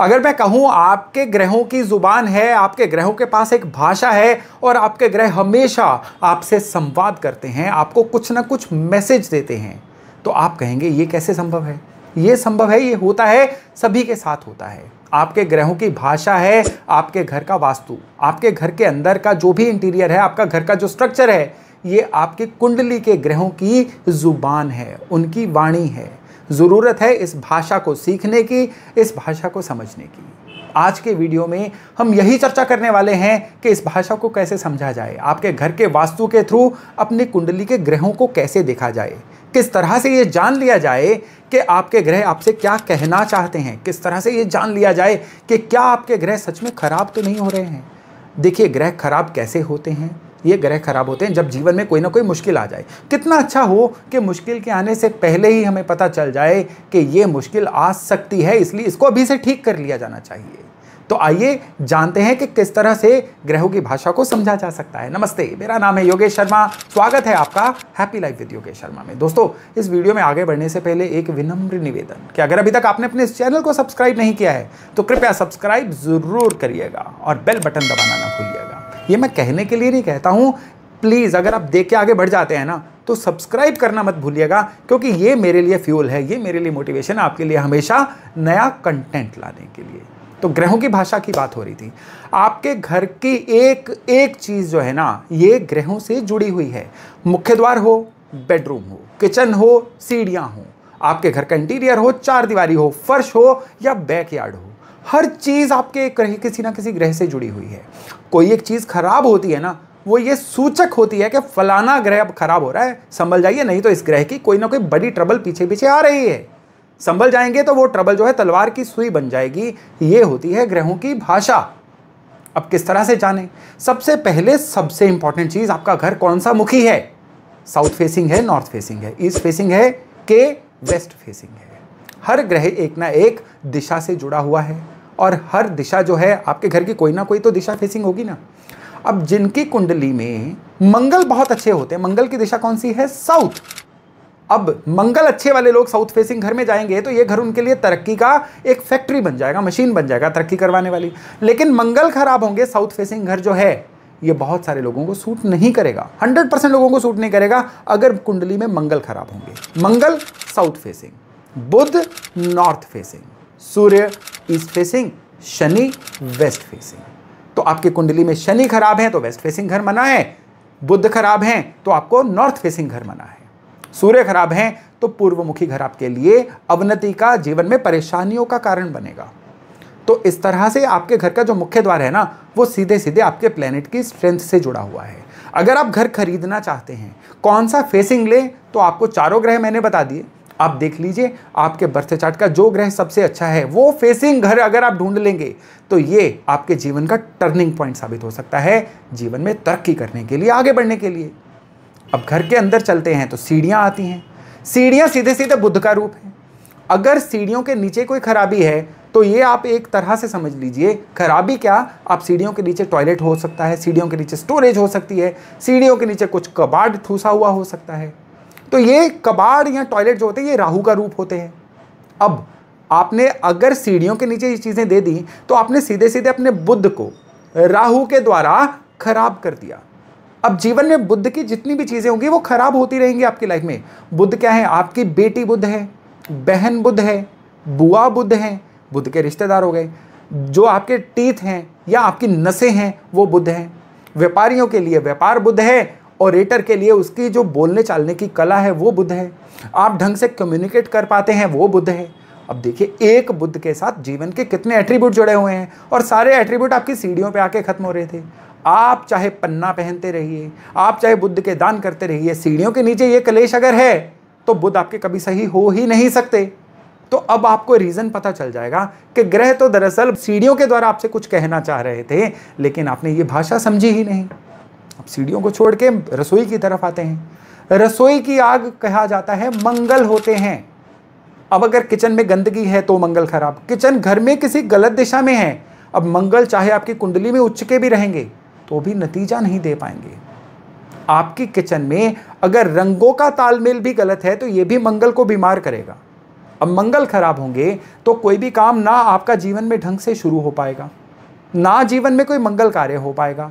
अगर मैं कहूँ आपके ग्रहों की ज़ुबान है आपके ग्रहों के पास एक भाषा है और आपके ग्रह हमेशा आपसे संवाद करते हैं आपको कुछ ना कुछ मैसेज देते हैं तो आप कहेंगे ये कैसे संभव है ये संभव है ये होता है सभी के साथ होता है आपके ग्रहों की भाषा है आपके घर का वास्तु आपके घर के अंदर का जो भी इंटीरियर है आपका घर का जो स्ट्रक्चर है ये आपकी कुंडली के ग्रहों की ज़ुबान है उनकी वाणी है ज़रूरत है इस भाषा को सीखने की इस भाषा को समझने की आज के वीडियो में हम यही चर्चा करने वाले हैं कि इस भाषा को कैसे समझा जाए आपके घर के वास्तु के थ्रू अपनी कुंडली के ग्रहों को कैसे देखा जाए किस तरह से ये जान लिया जाए कि आपके ग्रह आपसे क्या कहना चाहते हैं किस तरह से ये जान लिया जाए कि क्या आपके ग्रह सच में खराब तो नहीं हो रहे हैं देखिए ग्रह खराब कैसे होते हैं ये ग्रह खराब होते हैं जब जीवन में कोई ना कोई मुश्किल आ जाए कितना अच्छा हो कि मुश्किल के आने से पहले ही हमें पता चल जाए कि ये मुश्किल आ सकती है इसलिए इसको अभी से ठीक कर लिया जाना चाहिए तो आइए जानते हैं कि किस तरह से ग्रहों की भाषा को समझा जा सकता है नमस्ते मेरा नाम है योगेश शर्मा स्वागत है आपका happy life with Yogesh Sharma में दोस्तों इस वीडियो में आगे बढ़ने से पहले एक विनम्र निवेदन कि अगर अभी तक आपने अपने इस चैनल को सब्सक्राइब नहीं किया है तो कृपया सब्सक्राइब जरूर करिएगा और बेल बटन दबाना ना भूलिएगा ये मैं कहने के लिए नहीं कहता हूँ प्लीज़ अगर आप देख के आगे बढ़ जाते हैं ना तो सब्सक्राइब करना मत भूलिएगा क्योंकि ये मेरे लिए फ्यूल है ये मेरे लिए मोटिवेशन है आपके लिए हमेशा नया कंटेंट लाने के लिए तो ग्रहों की भाषा की बात हो रही थी आपके घर की एक एक चीज़ जो है ना ये ग्रहों से जुड़ी हुई है मुख्य द्वार हो बेडरूम हो किचन हो सीढ़ियाँ हो आपके घर का इंटीरियर हो चार दीवारी हो फर्श हो या बैकयार्ड हो हर चीज़ आपके ग्रह किसी ना किसी ग्रह से जुड़ी हुई है कोई एक चीज़ खराब होती है ना वो ये सूचक होती है कि फलाना ग्रह अब खराब हो रहा है संभल जाइए नहीं तो इस ग्रह की कोई ना कोई बड़ी ट्रबल पीछे पीछे आ रही है संभल जाएंगे तो वो ट्रबल जो है तलवार की सुई बन जाएगी ये होती है ग्रहों की भाषा अब किस तरह से जाने सबसे पहले सबसे इंपॉर्टेंट चीज़ आपका घर कौन सा मुखी है साउथ फेसिंग है नॉर्थ फेसिंग है ईस्ट फेसिंग है के वेस्ट फेसिंग है हर ग्रह एक ना एक दिशा से जुड़ा हुआ है और हर दिशा जो है आपके घर की कोई ना कोई तो दिशा फेसिंग होगी ना अब जिनकी कुंडली में मंगल बहुत अच्छे होते हैं मंगल की दिशा कौन सी है साउथ अब मंगल अच्छे वाले लोग साउथ फेसिंग घर में जाएंगे तो ये घर उनके लिए तरक्की का एक फैक्ट्री बन जाएगा मशीन बन जाएगा तरक्की करवाने वाली लेकिन मंगल खराब होंगे साउथ फेसिंग घर जो है ये बहुत सारे लोगों को सूट नहीं करेगा 100 परसेंट लोगों को सूट नहीं करेगा अगर कुंडली में मंगल खराब होंगे Mangal south facing Budh north facing Surya east facing Shani west facing तो आपकी कुंडली में शनि खराब है तो वेस्ट फेसिंग घर मना है बुद्ध खराब हैं तो आपको नॉर्थ फेसिंग घर मना है सूर्य खराब हैं तो पूर्वमुखी घर आपके लिए अवनति का जीवन में परेशानियों का कारण बनेगा तो इस तरह से आपके घर का जो मुख्य द्वार है ना वो सीधे सीधे आपके प्लेनेट की स्ट्रेंथ से जुड़ा हुआ है अगर आप घर खरीदना चाहते हैं कौन सा फेसिंग लें तो आपको चारों ग्रह मैंने बता दिए आप देख लीजिए आपके बर्थ चार्ट का जो ग्रह सबसे अच्छा है वो फेसिंग घर अगर आप ढूंढ लेंगे तो ये आपके जीवन का टर्निंग पॉइंट साबित हो सकता है जीवन में तरक्की करने के लिए आगे बढ़ने के लिए अब घर के अंदर चलते हैं तो सीढ़ियाँ आती हैं सीढ़ियाँ सीधे सीधे बुद्ध का रूप है अगर सीढ़ियों के नीचे कोई खराबी है तो ये आप एक तरह से समझ लीजिए खराबी क्या आप सीढ़ियों के नीचे टॉयलेट हो सकता है सीढ़ियों के नीचे स्टोरेज हो सकती है सीढ़ियों के नीचे कुछ कबाड़ ठूसा हुआ हो सकता है तो ये कबाड़ या टॉयलेट जो होते हैं ये राहू का रूप होते हैं अब आपने अगर सीढ़ियों के नीचे ये चीज़ें दे दी तो आपने सीधे सीधे अपने बुद्ध को राहू के द्वारा खराब कर दिया अब जीवन में बुद्ध की जितनी भी चीज़ें होंगी वो खराब होती रहेंगी आपकी लाइफ में बुद्ध क्या है आपकी बेटी बुद्ध है बहन बुद्ध है बुआ बुद्ध हैं बुद्ध के रिश्तेदार हो गए जो आपके टीथ हैं या आपकी नसें हैं वो बुद्ध हैं व्यापारियों के लिए व्यापार बुद्ध है ऑरेटर के लिए उसकी जो बोलने चालने की कला है वो बुद्ध है आप ढंग से कम्युनिकेट कर पाते हैं वो बुद्ध है अब देखिए एक बुद्ध के साथ जीवन के कितने एट्रीब्यूट जुड़े हुए हैं और सारे एट्रीब्यूट आपकी सीढ़ियों पे आके ख़त्म हो रहे थे आप चाहे पन्ना पहनते रहिए आप चाहे बुद्ध के दान करते रहिए सीढ़ियों के नीचे ये कलेश अगर है तो बुद्ध आपके कभी सही हो ही नहीं सकते तो अब आपको रीज़न पता चल जाएगा कि ग्रह तो दरअसल सीढ़ियों के द्वारा आपसे कुछ कहना चाह रहे थे लेकिन आपने ये भाषा समझी ही नहीं अब सीढ़ियों को छोड़ के रसोई की तरफ आते हैं रसोई की आग कहा जाता है मंगल होते हैं अब अगर किचन में गंदगी है तो मंगल खराब किचन घर में किसी गलत दिशा में है अब मंगल चाहे आपकी कुंडली में उच्च के भी रहेंगे तो भी नतीजा नहीं दे पाएंगे आपकी किचन में अगर रंगों का तालमेल भी गलत है तो ये भी मंगल को बीमार करेगा अब मंगल खराब होंगे तो कोई भी काम ना आपका जीवन में ढंग से शुरू हो पाएगा ना जीवन में कोई मंगल कार्य हो पाएगा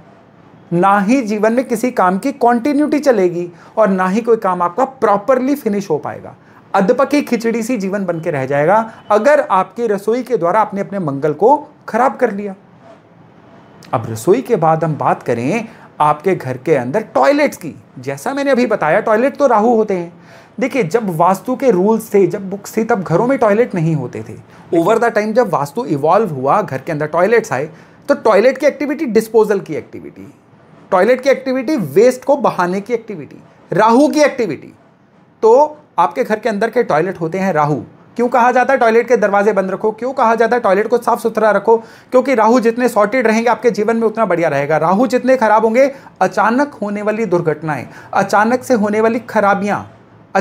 ना ही जीवन में किसी काम की कॉन्टिन्यूटी चलेगी और ना ही कोई काम आपका प्रॉपरली फिनिश हो पाएगा अधपकी खिचड़ी सी जीवन बन के रह जाएगा अगर आपकी रसोई के द्वारा आपने अपने मंगल को खराब कर लिया अब रसोई के बाद हम बात करें आपके घर के अंदर टॉयलेट्स की जैसा मैंने अभी बताया टॉयलेट तो राहु होते हैं देखिए जब वास्तु के रूल्स थे जब बुक्स थी तब घरों में टॉयलेट नहीं होते थे ओवर द टाइम जब वास्तु इवॉल्व हुआ घर के अंदर टॉयलेट्स आए तो टॉयलेट की एक्टिविटी डिस्पोजल की एक्टिविटी टॉयलेट की एक्टिविटी वेस्ट को बहाने की एक्टिविटी राहु की एक्टिविटी तो आपके घर के अंदर के टॉयलेट होते हैं राहु क्यों कहा जाता है टॉयलेट के दरवाजे बंद रखो क्यों कहा जाता है टॉयलेट को साफ सुथरा रखो क्योंकि राहु जितने सॉर्टेड रहेंगे आपके जीवन में उतना बढ़िया रहेगा राहु जितने खराब होंगे अचानक होने वाली दुर्घटनाएं अचानक से होने वाली खराबियां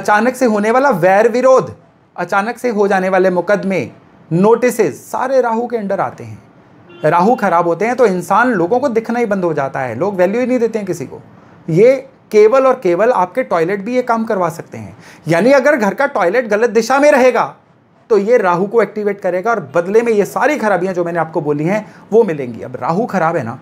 अचानक से होने वाला वैर विरोध अचानक से हो जाने वाले मुकदमे नोटिस सारे राहू के अंडर आते हैं राहु खराब होते हैं तो इंसान लोगों को दिखना ही बंद हो जाता है लोग वैल्यू ही नहीं देते हैं किसी को ये केवल और केवल आपके टॉयलेट भी ये काम करवा सकते हैं यानी अगर घर का टॉयलेट गलत दिशा में रहेगा तो ये राहु को एक्टिवेट करेगा और बदले में ये सारी खराबियां जो मैंने आपको बोली हैं वो मिलेंगी अब राहु खराब है ना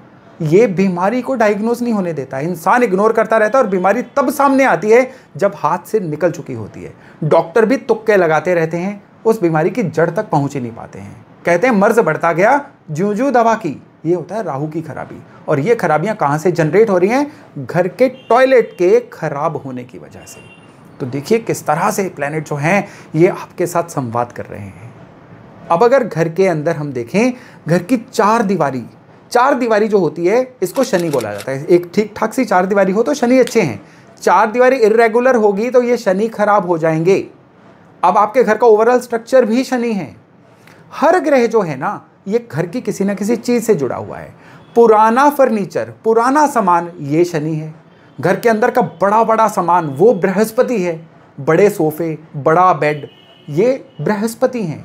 ये बीमारी को डायग्नोज नहीं होने देता इंसान इग्नोर करता रहता है और बीमारी तब सामने आती है जब हाथ से निकल चुकी होती है डॉक्टर भी तुक्के लगाते रहते हैं उस बीमारी की जड़ तक पहुंच ही नहीं पाते हैं कहते हैं मर्ज बढ़ता गया जू जू दवा की ये होता है राहु की खराबी और ये खराबियाँ कहाँ से जनरेट हो रही हैं घर के टॉयलेट के खराब होने की वजह से तो देखिए किस तरह से प्लैनेट जो हैं ये आपके साथ संवाद कर रहे हैं अब अगर घर के अंदर हम देखें घर की चार दीवारी चार दीवारी जो होती है इसको शनि बोला जाता है एक ठीक ठाक सी चार दीवारी हो तो शनि अच्छे हैं चार दीवारी इरेगुलर होगी तो ये शनि खराब हो जाएंगे अब आपके घर का ओवरऑल स्ट्रक्चर भी शनि है हर ग्रह जो है ना ये घर की किसी ना किसी चीज़ से जुड़ा हुआ है पुराना फर्नीचर पुराना सामान ये शनि है घर के अंदर का बड़ा बड़ा सामान वो बृहस्पति है बड़े सोफे बड़ा बेड ये बृहस्पति हैं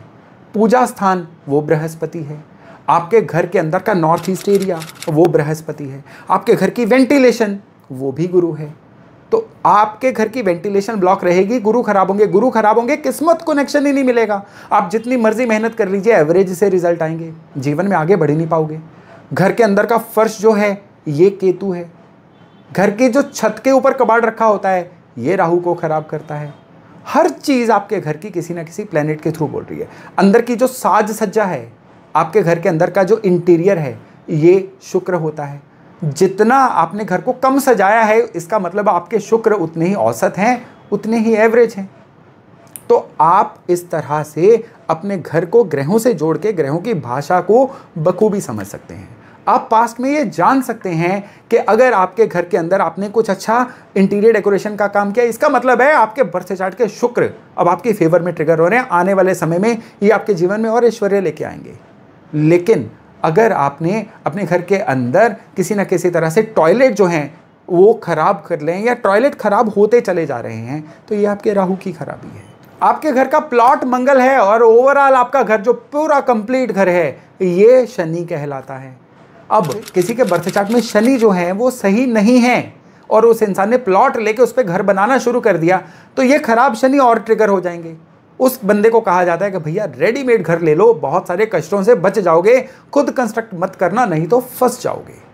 पूजा स्थान वो बृहस्पति है आपके घर के अंदर का नॉर्थ ईस्ट एरिया वो बृहस्पति है आपके घर की वेंटिलेशन वो भी गुरु है तो आपके घर की वेंटिलेशन ब्लॉक रहेगी गुरु खराब होंगे गुरु खराब होंगे किस्मत कनेक्शन ही नहीं मिलेगा आप जितनी मर्जी मेहनत कर लीजिए एवरेज से रिजल्ट आएंगे जीवन में आगे बढ़ ही नहीं पाओगे घर के अंदर का फर्श जो है ये केतु है घर की जो छत के ऊपर कबाड़ रखा होता है ये राहु को खराब करता है हर चीज़ आपके घर की किसी ना किसी प्लेनेट के थ्रू बोल रही है अंदर की जो साज सज्जा है आपके घर के अंदर का जो इंटीरियर है ये शुक्र होता है जितना आपने घर को कम सजाया है इसका मतलब आपके शुक्र उतने ही औसत हैं उतने ही एवरेज हैं तो आप इस तरह से अपने घर को ग्रहों से जोड़ के ग्रहों की भाषा को बखूबी समझ सकते हैं आप पास्ट में ये जान सकते हैं कि अगर आपके घर के अंदर आपने कुछ अच्छा इंटीरियर डेकोरेशन का काम किया इसका मतलब है आपके बर्थ चार्ट के शुक्र अब आपके फेवर में ट्रिगर हो रहे हैं आने वाले समय में ये आपके जीवन में और ऐश्वर्य लेके आएंगे लेकिन अगर आपने अपने घर के अंदर किसी न किसी तरह से टॉयलेट जो हैं वो ख़राब कर लें या टॉयलेट ख़राब होते चले जा रहे हैं तो ये आपके राहु की खराबी है आपके घर का प्लॉट मंगल है और ओवरऑल आपका घर जो पूरा कंप्लीट घर है ये शनि कहलाता है अब किसी के बर्थ चार्ट में शनि जो है वो सही नहीं है और उस इंसान ने प्लॉट लेके उस पर घर बनाना शुरू कर दिया तो ये खराब शनि और ट्रिगर हो जाएंगे उस बंदे को कहा जाता है कि भैया रेडीमेड घर ले लो बहुत सारे कष्टों से बच जाओगे खुद कंस्ट्रक्ट मत करना नहीं तो फंस जाओगे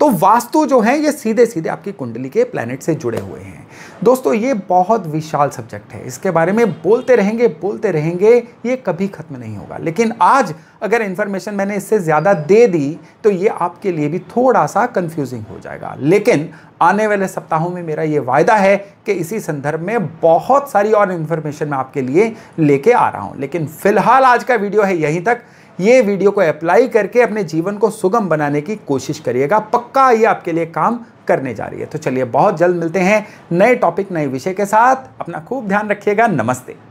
तो वास्तु जो है ये सीधे सीधे आपकी कुंडली के प्लैनेट से जुड़े हुए हैं दोस्तों ये बहुत विशाल सब्जेक्ट है इसके बारे में बोलते रहेंगे बोलते रहेंगे ये कभी ख़त्म नहीं होगा लेकिन आज अगर इन्फॉर्मेशन मैंने इससे ज़्यादा दे दी तो ये आपके लिए भी थोड़ा सा कन्फ्यूजिंग हो जाएगा लेकिन आने वाले सप्ताहों में मेरा ये वायदा है कि इसी संदर्भ में बहुत सारी और इन्फॉर्मेशन मैं आपके लिए लेके आ रहा हूँ लेकिन फिलहाल आज का वीडियो है यहीं तक ये वीडियो को अप्लाई करके अपने जीवन को सुगम बनाने की कोशिश करिएगा पक्का ये आपके लिए काम करने जा रही है तो चलिए बहुत जल्द मिलते हैं नए टॉपिक नए विषय के साथ अपना खूब ध्यान रखिएगा नमस्ते